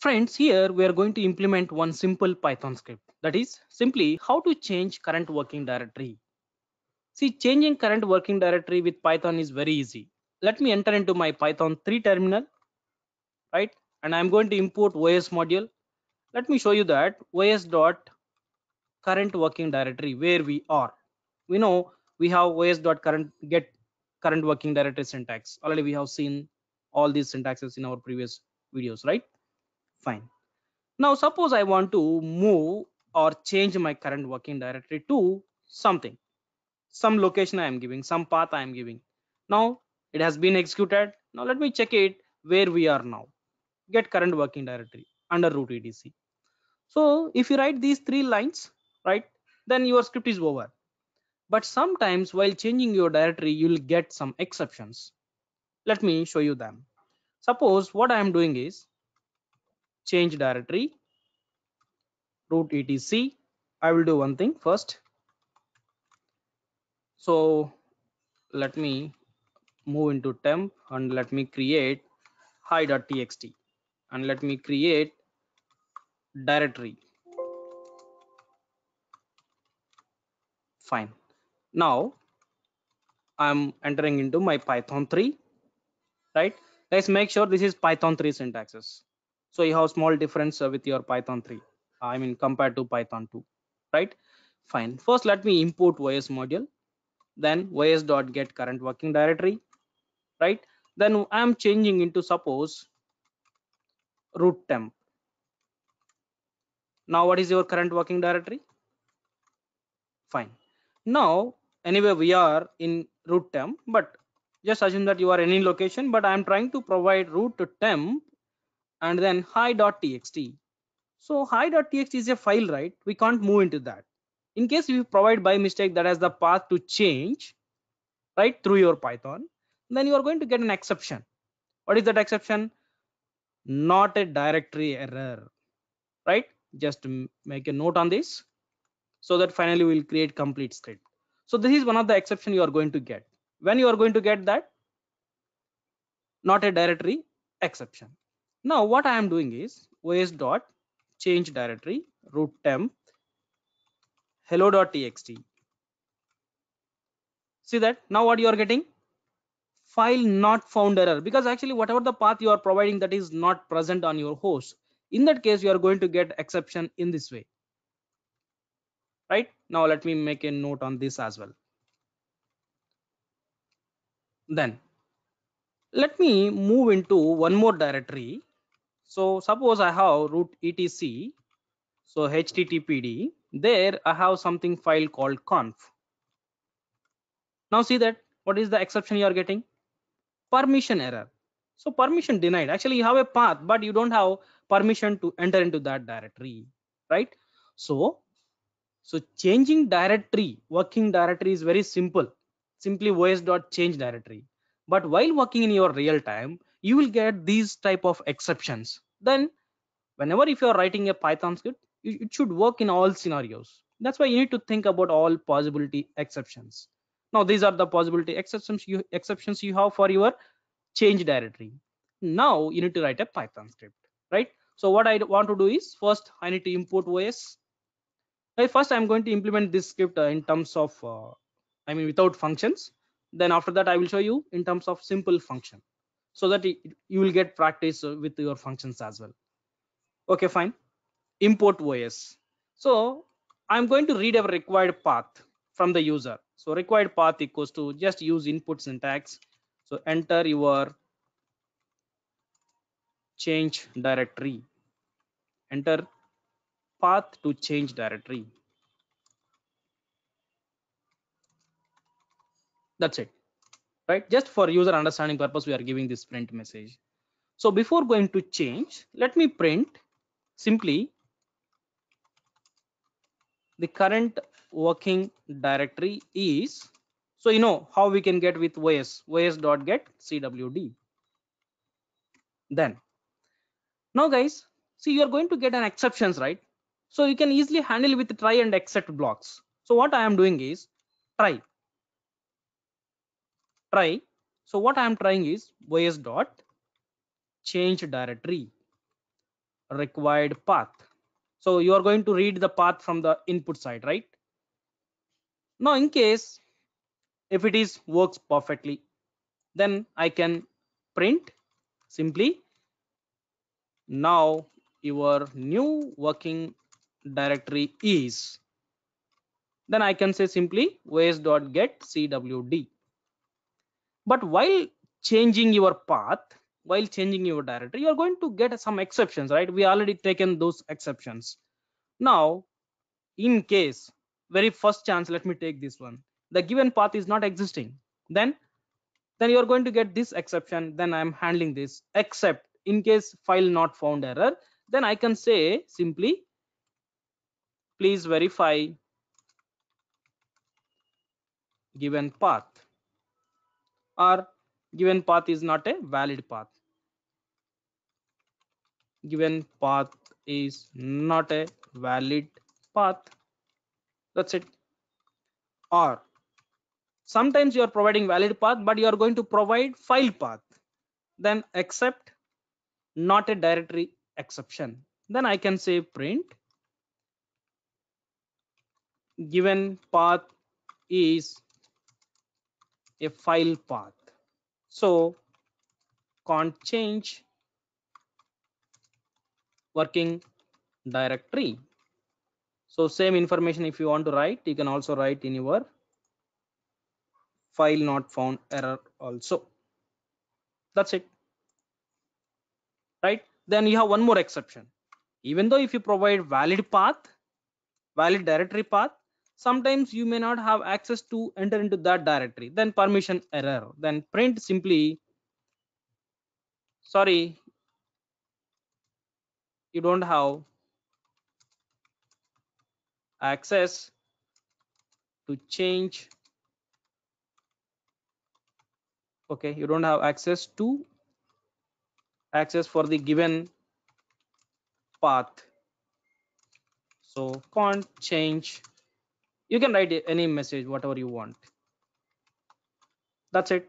Friends, here we are going to implement one simple Python script. That is simply how to change current working directory. See, changing current working directory with Python is very easy. Let me enter into my Python 3 terminal, right? And I'm going to import OS module. Let me show you that OS dot current working directory where we are. We know we have OS dot current get current working directory syntax. Already we have seen all these syntaxes in our previous videos, right? fine now suppose i want to move or change my current working directory to something some location i am giving some path i am giving now it has been executed now let me check it where we are now get current working directory under root edc so if you write these three lines right then your script is over but sometimes while changing your directory you'll get some exceptions let me show you them suppose what i am doing is change directory root etc i will do one thing first so let me move into temp and let me create hi.txt and let me create directory fine now i'm entering into my python 3 right let's make sure this is python 3 syntaxes so you have small difference uh, with your python 3 uh, i mean compared to python 2 right fine first let me import os module then os dot get current working directory right then i'm changing into suppose root temp now what is your current working directory fine now anyway we are in root temp but just assume that you are any location but i am trying to provide root temp and then hi.txt. So hi.txt is a file, right? We can't move into that. In case you provide by mistake that has the path to change, right, through your Python, then you are going to get an exception. What is that exception? Not a directory error, right? Just make a note on this so that finally we'll create complete script. So this is one of the exception you are going to get. When you are going to get that? Not a directory exception now what i am doing is os dot change directory root temp hello.txt see that now what you are getting file not found error because actually whatever the path you are providing that is not present on your host in that case you are going to get exception in this way right now let me make a note on this as well then let me move into one more directory so suppose I have root etc, so httpd, there I have something file called conf. Now see that what is the exception you are getting? Permission error. So permission denied. Actually, you have a path, but you don't have permission to enter into that directory, right? So, so changing directory, working directory is very simple. Simply os.change directory. But while working in your real time, you will get these type of exceptions then whenever if you're writing a python script it should work in all scenarios that's why you need to think about all possibility exceptions now these are the possibility exceptions you exceptions you have for your change directory now you need to write a python script right so what i want to do is first i need to import os first i'm going to implement this script uh, in terms of uh, i mean without functions then after that i will show you in terms of simple function so that you will get practice uh, with your functions as well okay fine import os so i'm going to read a required path from the user so required path equals to just use input syntax so enter your change directory enter path to change directory that's it right just for user understanding purpose we are giving this print message so before going to change let me print simply the current working directory is so you know how we can get with os os dot get cwd then now guys see you are going to get an exceptions right so you can easily handle with try and except blocks so what i am doing is try try so what i am trying is vs dot change directory required path so you are going to read the path from the input side right now in case if it is works perfectly then i can print simply now your new working directory is then i can say simply dot get cwd but while changing your path while changing your directory you're going to get some exceptions right we already taken those exceptions now in case very first chance let me take this one the given path is not existing then then you are going to get this exception then i am handling this except in case file not found error then i can say simply please verify given path or given path is not a valid path given path is not a valid path that's it or sometimes you are providing valid path but you are going to provide file path then accept not a directory exception then i can say print given path is a file path. So can't change working directory. So same information if you want to write, you can also write in your file not found error also. That's it. Right? Then you have one more exception. Even though if you provide valid path, valid directory path, sometimes you may not have access to enter into that directory then permission error then print simply sorry you don't have access to change okay you don't have access to access for the given path so can't change you can write any message whatever you want that's it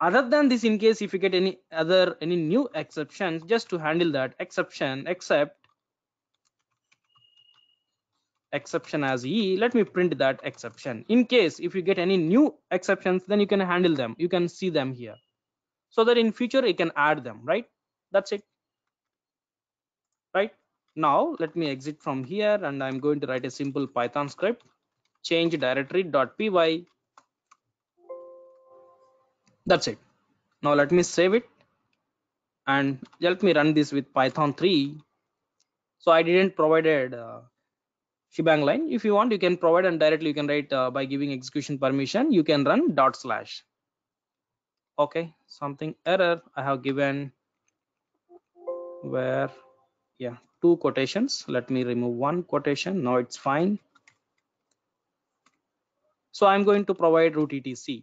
other than this in case if you get any other any new exceptions just to handle that exception except exception as e let me print that exception in case if you get any new exceptions then you can handle them you can see them here so that in future you can add them right that's it right now let me exit from here and I'm going to write a simple Python script, change directory .py. That's it. Now let me save it and help me run this with Python 3. So I didn't provided uh, shebang line. If you want, you can provide and directly you can write uh, by giving execution permission, you can run dot slash. Okay, something error I have given where yeah two quotations let me remove one quotation now it's fine so i'm going to provide root etc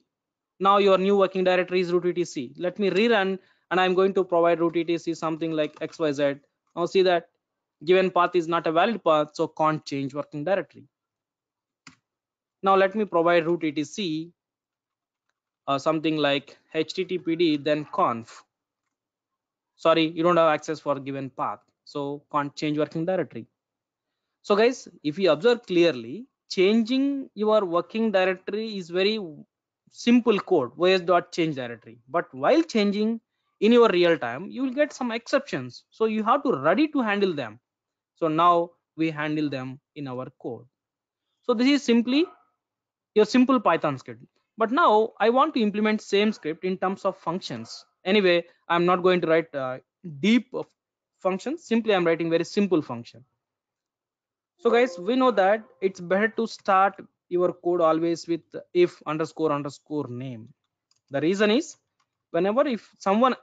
now your new working directory is root etc let me rerun and i'm going to provide root etc something like xyz now see that given path is not a valid path so can't change working directory now let me provide root etc uh, something like httpd then conf sorry you don't have access for given path so can't change working directory. So guys, if you observe clearly, changing your working directory is very simple code os dot change directory but while changing in your real time you will get some exceptions so you have to ready to handle them so now we handle them in our code so this is simply your simple python script but now i want to implement same script in terms of functions anyway i'm not going to write uh, deep function simply i'm writing very simple function so guys we know that it's better to start your code always with if underscore underscore name the reason is whenever if someone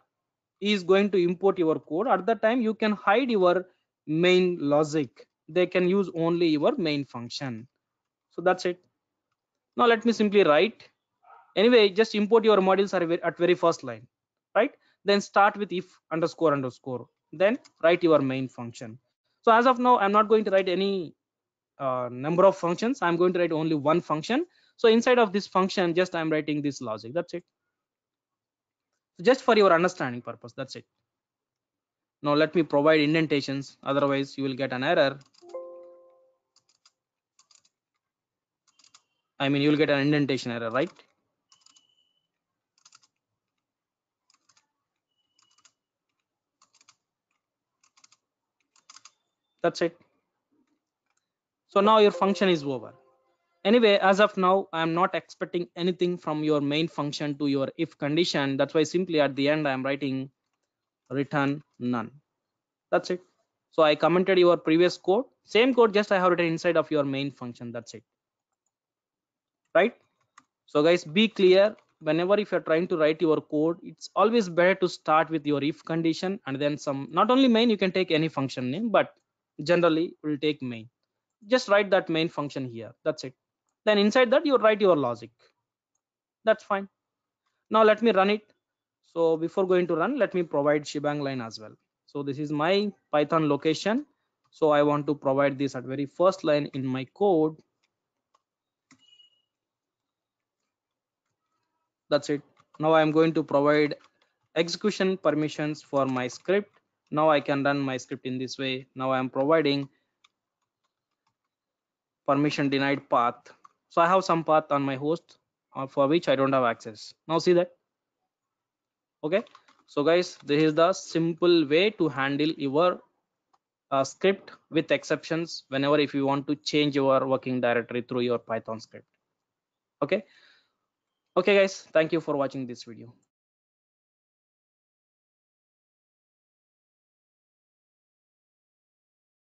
is going to import your code at that time you can hide your main logic they can use only your main function so that's it now let me simply write anyway just import your modules at very first line right then start with if underscore underscore then write your main function so as of now i'm not going to write any uh, number of functions i'm going to write only one function so inside of this function just i'm writing this logic that's it so just for your understanding purpose that's it now let me provide indentations otherwise you will get an error i mean you will get an indentation error right that's it so now your function is over anyway as of now i am not expecting anything from your main function to your if condition that's why simply at the end i am writing return none that's it so i commented your previous code same code just i have written inside of your main function that's it right so guys be clear whenever if you're trying to write your code it's always better to start with your if condition and then some not only main you can take any function name but generally will take main just write that main function here that's it then inside that you write your logic that's fine now let me run it so before going to run let me provide shebang line as well so this is my python location so i want to provide this at very first line in my code that's it now i am going to provide execution permissions for my script now i can run my script in this way now i am providing permission denied path so i have some path on my host uh, for which i don't have access now see that okay so guys this is the simple way to handle your uh, script with exceptions whenever if you want to change your working directory through your python script okay okay guys thank you for watching this video